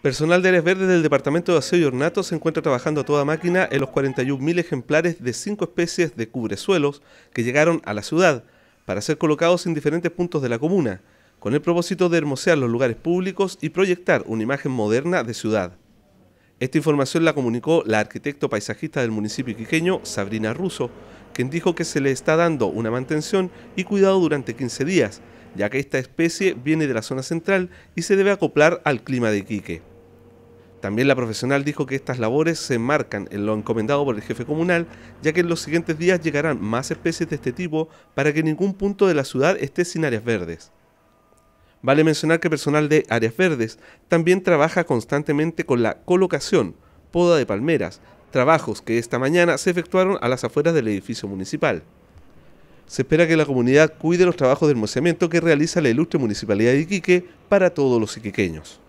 Personal de áreas verdes del Departamento de Aseo y Ornato se encuentra trabajando a toda máquina en los 41.000 ejemplares de cinco especies de cubresuelos que llegaron a la ciudad para ser colocados en diferentes puntos de la comuna, con el propósito de hermosear los lugares públicos y proyectar una imagen moderna de ciudad. Esta información la comunicó la arquitecto paisajista del municipio quiqueño, Sabrina Russo, quien dijo que se le está dando una mantención y cuidado durante 15 días, ya que esta especie viene de la zona central y se debe acoplar al clima de Quique. También la profesional dijo que estas labores se enmarcan en lo encomendado por el jefe comunal, ya que en los siguientes días llegarán más especies de este tipo para que ningún punto de la ciudad esté sin áreas verdes. Vale mencionar que personal de áreas verdes también trabaja constantemente con la colocación, poda de palmeras, trabajos que esta mañana se efectuaron a las afueras del edificio municipal. Se espera que la comunidad cuide los trabajos de hermoseamiento que realiza la ilustre Municipalidad de Iquique para todos los iquiqueños.